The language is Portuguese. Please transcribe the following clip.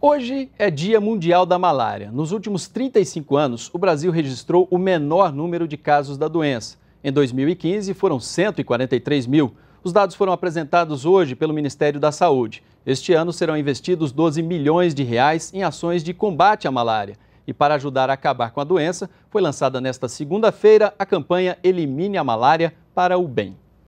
Hoje é Dia Mundial da Malária. Nos últimos 35 anos, o Brasil registrou o menor número de casos da doença. Em 2015, foram 143 mil. Os dados foram apresentados hoje pelo Ministério da Saúde. Este ano serão investidos 12 milhões de reais em ações de combate à malária. E para ajudar a acabar com a doença, foi lançada nesta segunda-feira a campanha Elimine a Malária para o Bem.